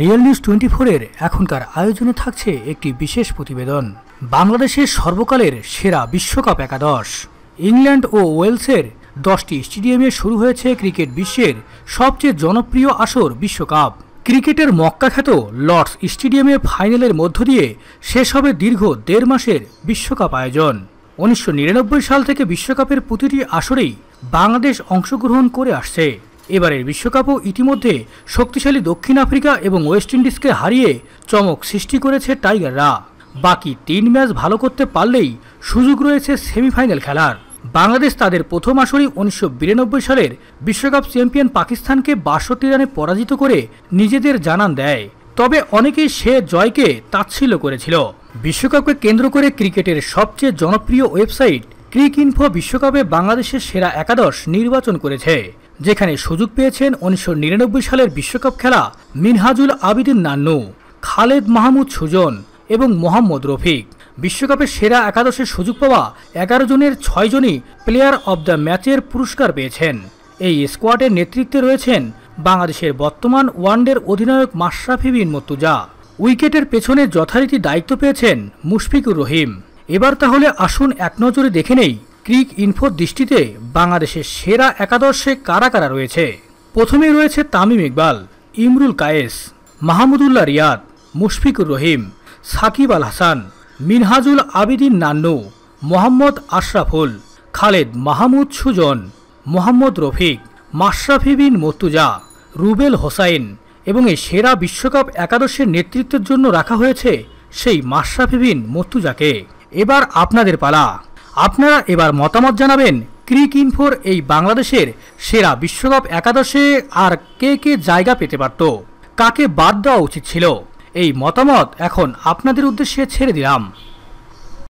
real news twenty ফোরের এখনকার আয়োজনে থাকছে একটি বিশেষ প্রতিবেদন বাংলাদেশের সর্বকালের সেরা বিশ্বকাপ একাদশ ইংল্যান্ড ও ওয়েলসের দশটি স্টেডিয়ামে শুরু হয়েছে ক্রিকেট বিশ্বের সবচেয়ে জনপ্রিয় আসর বিশ্বকাপ ক্রিকেটের মক্কা খ্যাত লর্ডস স্টেডিয়ামে ফাইনালের মধ্য দিয়ে শেষ হবে দীর্ঘ দেড় মাসের বিশ্বকাপ আয়োজন উনিশশো সাল থেকে বিশ্বকাপের প্রতিটি আসরেই বাংলাদেশ অংশগ্রহণ করে আসছে এবারের বিশ্বকাপও ইতিমধ্যে শক্তিশালী দক্ষিণ আফ্রিকা এবং ওয়েস্ট ইন্ডিজকে হারিয়ে চমক সৃষ্টি করেছে টাইগাররা বাকি তিন ম্যাচ ভালো করতে পারলেই সুযোগ রয়েছে সেমিফাইনাল খেলার বাংলাদেশ তাদের প্রথম আসরেই উনিশশো সালের বিশ্বকাপ চ্যাম্পিয়ন পাকিস্তানকে বাষট্টি রানে পরাজিত করে নিজেদের জানান দেয় তবে অনেকেই সে জয়কে তাচ্ছিল্য করেছিল বিশ্বকাপকে কেন্দ্র করে ক্রিকেটের সবচেয়ে জনপ্রিয় ওয়েবসাইট ক্রিক ইনফো বিশ্বকাপে বাংলাদেশের সেরা একাদশ নির্বাচন করেছে যেখানে সুযোগ পেয়েছেন উনিশশো সালের বিশ্বকাপ খেলা মিনহাজুল আবিদিন নান্নু খালেদ মাহমুদ সুজন এবং মোহাম্মদ রফিক বিশ্বকাপের সেরা একাদশের সুযোগ পাওয়া এগারো জনের ছয়জনই প্লেয়ার অব দ্য ম্যাচের পুরস্কার পেয়েছেন এই স্কোয়াডের নেতৃত্বে রয়েছেন বাংলাদেশের বর্তমান ওয়ানডের অধিনায়ক মাশরাফি বিন মর্তুজা উইকেটের পেছনে যথারীতি দায়িত্ব পেয়েছেন মুশফিকুর রহিম এবার তাহলে আসুন এক নজরে দেখে নেই ক্রিক ইনফোর দৃষ্টিতে বাংলাদেশের সেরা একাদশে কারা কারা রয়েছে প্রথমে রয়েছে তামিম ইকবাল ইমরুল কায়েস মাহমুদুল্লাহ রিয়াদ মুশফিকুর রহিম সাকিব আল হাসান মিনহাজুল আবিদিন নান্নু মোহাম্মদ আশরাফুল খালেদ মাহমুদ সুজন মোহাম্মদ রফিক মাশরাফি বিন মর্তুজা রুবেল হোসাইন এবং এই সেরা বিশ্বকাপ একাদশের নেতৃত্বের জন্য রাখা হয়েছে সেই মাশরাফি বিন মর্তুজাকে এবার আপনাদের পালা আপনারা এবার মতামত জানাবেন ক্রিক ইনফোর এই বাংলাদেশের সেরা বিশ্বকাপ একাদশে আর কে কে জায়গা পেতে পারত কাকে বাদ দেওয়া উচিত ছিল এই মতামত এখন আপনাদের উদ্দেশ্যে ছেড়ে দিলাম